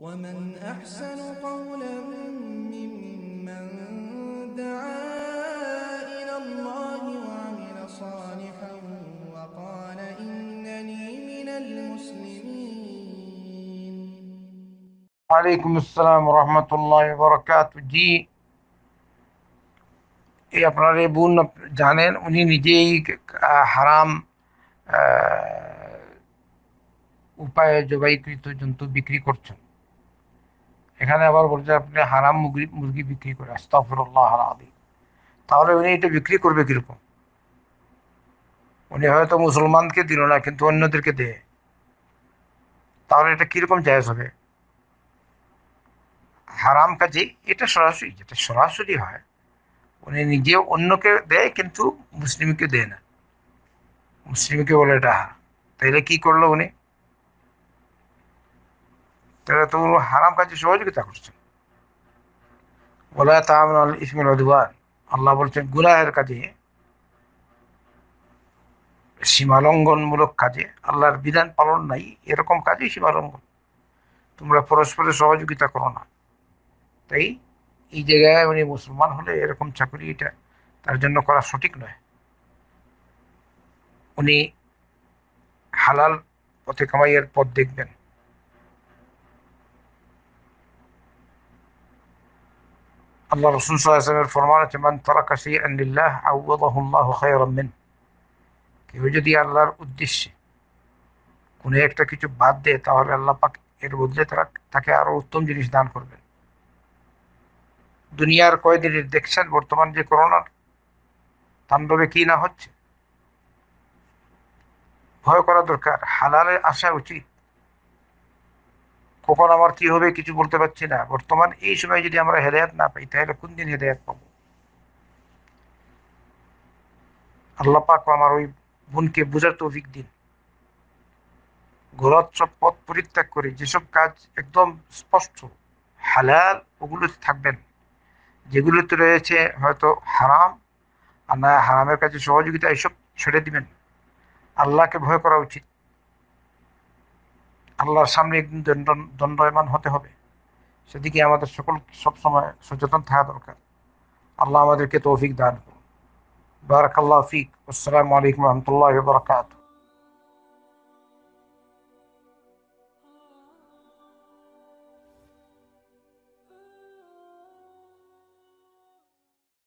ومن أحسن قولا ممن دعا إلى الله وعمل صالحا وقال إنني من المسلمين عليكم السلام ورحمة الله وبركاته جي يا এই আপনারা এই বোন জানেন উনি নিজেই হারাম উপায়ে জবাইকৃত জন্তু বিক্রি করছেন এখানে আবার বলছে আপনি হারাম মুরগি মুরগি বিক্রি করে আস্তাফরুল্লাহ তাহলে উনি এটা বিক্রি করবে কীরকম উনি হয়তো মুসলমানকে দিল না কিন্তু অন্যদেরকে দেয় তাহলে এটা কীরকম জায়জ হবে হারাম কাজে এটা সরাসরি যেটা সরাসরি হয় উনি নিজে অন্যকে দেয় কিন্তু মুসলিমকে দেয় না মুসলিমকে বলে এটা তাইলে কি করলো উনি তাহলে তোমরা হারাম কাজে সহযোগিতা করছে বলা তাহম আল ইসমিল অধিবার আল্লাহ বলছেন গুনাহের কাজে সীমালঙ্ঘনমূলক কাজে আল্লাহর বিধান পালন নাই এরকম কাজেই সীমালঙ্ঘন তোমরা পরস্পরের সহযোগিতা করো না তাই এই জায়গায় উনি মুসলমান হলে এরকম চাকরি এটা তার জন্য করা সঠিক নয় উনি হালাল পথে কামাইয়ের পথ দেখবেন আল্লাহ রসুল সাল্লাহামের ফরমান আছে মান তারাকা সেই আন্দিল্লাহ আউ্লাহ খয়রমিন কেউ যদি আল্লাহর উদ্দেশ্যে কোনো একটা কিছু বাদ দেয় তাহলে আল্লাহ পাক এর বদলে তারা তাকে আরও উত্তম জিনিস দান করবেন দুনিয়ার কয়েদিনের দেখছেন বর্তমান যে করোনার তাণ্ডবে কি না হচ্ছে ভয় করা দরকার হালালে আসা উচিত কখন আমার কি হবে কিছু বলতে পারছি না বর্তমান এই সময় যদি আমরা হেদায়াত না পাই তাহলে কোন দিন হেদায়াত পাবো আল্লাহ পাক আমার ওই বোনকে বোঝার তৌফিক দিন ঘোরাত সব পথ পরিত্যাগ করে যেসব কাজ একদম স্পষ্ট হালাল ওগুলোতে থাকবেন যেগুলোতে রয়েছে হয়তো হারাম আর না হারামের কাছে সহযোগিতা এইসব ছেড়ে দিবেন আল্লাহকে ভয় করা উচিত আল্লাহর সামনে একদিন দণ্ডয়মান হতে হবে সেদিকে আমাদের সকল সবসময় সচেতন থাকা দরকার আল্লাহ আমাদেরকে তৌফিক দান করুন বারাকাল্লাহ ফিক আসসালামু আলাইকুম রহমতুল্লাহ বরকাত